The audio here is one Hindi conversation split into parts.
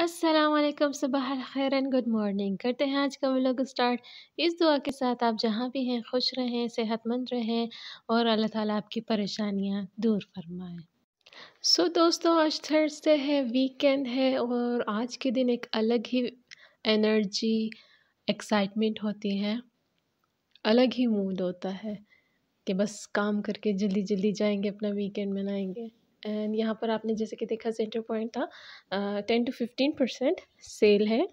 असलम सुबह खैर एंड गुड मॉर्निंग करते हैं आज का व्लॉग स्टार्ट इस दुआ के साथ आप जहाँ भी हैं खुश रहें सेहतमंद रहें और अल्लाह ताला आपकी परेशानियाँ दूर फरमाएं सो so, दोस्तों आज थर्सडे है वीकेंड है और आज के दिन एक अलग ही एनर्जी एक्साइटमेंट होती है अलग ही मूड होता है कि बस काम करके जल्दी जल्दी जाएंगे अपना वीकेंड मनाएंगे एंड यहाँ पर आपने जैसे कि देखा सेंटर पॉइंट था ten to fifteen percent sale है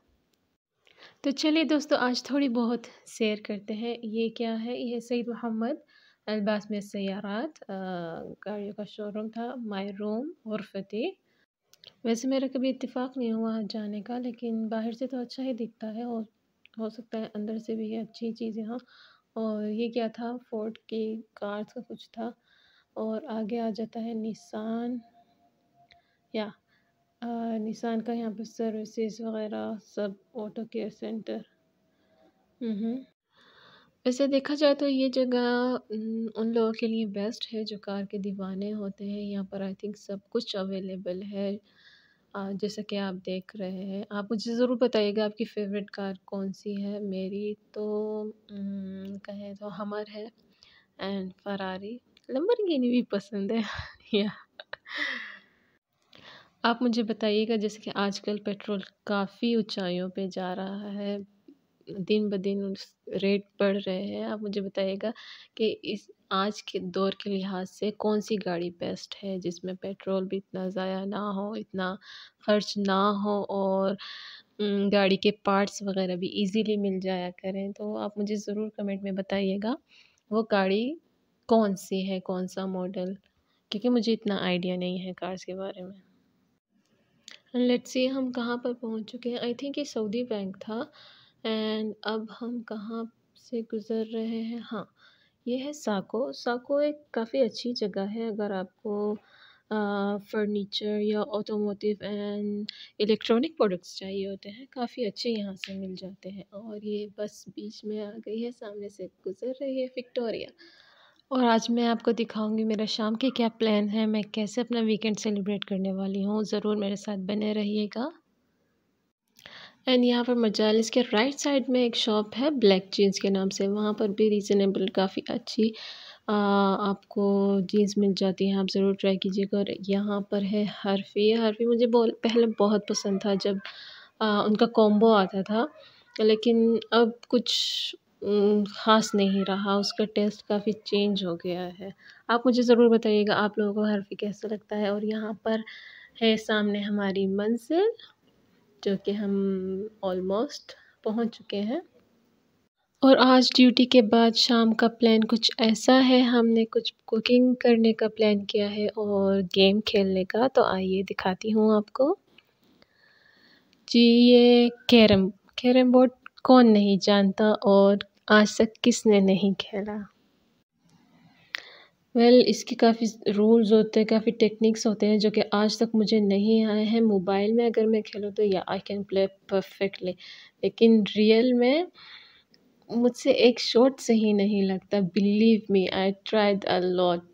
तो चलिए दोस्तों आज थोड़ी बहुत शेयर करते हैं ये क्या है ये सईद मोहम्मद अलबास में सैारत गाड़ियों का शोरूम था माई रूम और फतेह वैसे मेरा कभी इतफाक़ नहीं हुआ जाने का लेकिन बाहर से तो अच्छा ही दिखता है और हो सकता है अंदर से भी अच्छी चीज़ें हाँ और ये क्या था फोर्ड की कार्स का कुछ था और आगे आ जाता है निसान या निसान का यहाँ पर सर्विसेज वगैरह सब ऑटो केयर सेंटर वैसे देखा जाए तो ये जगह उन लोगों के लिए बेस्ट है जो कार के दीवाने होते हैं यहाँ पर आई थिंक सब कुछ अवेलेबल है जैसा कि आप देख रहे हैं आप मुझे ज़रूर बताइएगा आपकी फेवरेट कार कौन सी है मेरी तो कहें तो हमर है एंड फरारी लंबरगिनी मतलब भी पसंद है या आप मुझे बताइएगा जैसे कि आजकल पेट्रोल काफ़ी ऊंचाइयों पे जा रहा है दिन ब दिन रेट बढ़ रहे हैं आप मुझे बताइएगा कि इस आज के दौर के लिहाज से कौन सी गाड़ी बेस्ट है जिसमें पेट्रोल भी इतना ज़ाया ना हो इतना खर्च ना हो और गाड़ी के पार्ट्स वगैरह भी इजीली मिल जाया करें तो आप मुझे ज़रूर कमेंट में बताइएगा वो गाड़ी कौन सी है कौन सा मॉडल क्योंकि मुझे इतना आइडिया नहीं है कार्स के बारे में लेट्स सी हम कहाँ पर पहुँच चुके हैं आई थिंक ये सऊदी बैंक था एंड अब हम कहाँ से गुज़र रहे हैं हाँ ये है साको साको एक काफ़ी अच्छी जगह है अगर आपको फर्नीचर या ऑटोमोटिव एंड इलेक्ट्रॉनिक प्रोडक्ट्स चाहिए होते हैं काफ़ी अच्छे यहाँ से मिल जाते हैं और ये बस बीच में आ गई है सामने से गुज़र रही है विक्टोरिया और आज मैं आपको दिखाऊंगी मेरा शाम के क्या प्लान है मैं कैसे अपना वीकेंड सेलिब्रेट करने वाली हूँ ज़रूर मेरे साथ बने रहिएगा एंड यहाँ पर मजालिस के राइट साइड में एक शॉप है ब्लैक जीन्स के नाम से वहाँ पर भी रीज़नेबल काफ़ी अच्छी आ, आपको जीन्स मिल जाती हैं आप ज़रूर ट्राई कीजिएगा और यहाँ पर है हरफी हरफी मुझे बहुत पहले बहुत पसंद था जब आ, उनका कॉम्बो आता था लेकिन अब कुछ ख़ास नहीं रहा उसका टेस्ट काफ़ी चेंज हो गया है आप मुझे ज़रूर बताइएगा आप लोगों को बर्फ़ी कैसा लगता है और यहाँ पर है सामने हमारी मंज़िल जो कि हम ऑलमोस्ट पहुँच चुके हैं और आज ड्यूटी के बाद शाम का प्लान कुछ ऐसा है हमने कुछ कुकिंग करने का प्लान किया है और गेम खेलने का तो आइए दिखाती हूँ आपको जी ये कैरम कैरम बोर्ड कौन नहीं जानता और आज तक किसने नहीं खेला वेल well, इसके काफ़ी रूल्स होते हैं काफ़ी टेक्निक्स होते हैं जो कि आज तक मुझे नहीं आए हैं मोबाइल में अगर मैं खेलूँ तो या आई कैन प्ले परफेक्टली लेकिन रियल में मुझसे एक शॉट से ही नहीं लगता believe me I tried a lot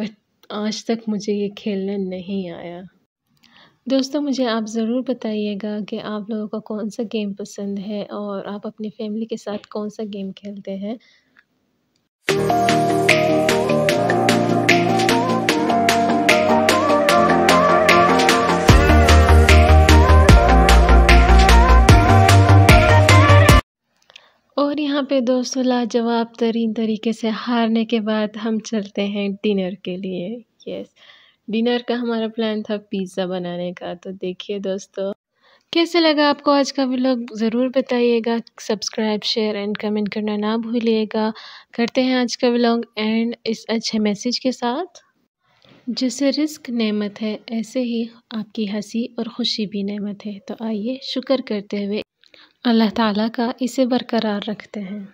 but आज तक मुझे ये खेलना नहीं आया दोस्तों मुझे आप ज़रूर बताइएगा कि आप लोगों को कौन सा गेम पसंद है और आप अपनी फैमिली के साथ कौन सा गेम खेलते हैं और यहाँ पे दोस्तों लाजवाब तरीन तरीके से हारने के बाद हम चलते हैं डिनर के लिए यस डिनर का हमारा प्लान था पिज़्ज़ा बनाने का तो देखिए दोस्तों कैसे लगा आपको आज का व्लॉग ज़रूर बताइएगा सब्सक्राइब शेयर एंड कमेंट करना ना भूलिएगा करते हैं आज का व्लॉग एंड इस अच्छे मैसेज के साथ जैसे रिस्क नेमत है ऐसे ही आपकी हंसी और ख़ुशी भी नेमत है तो आइए शुक्र करते हुए अल्लाह ताला का इसे बरकरार रखते हैं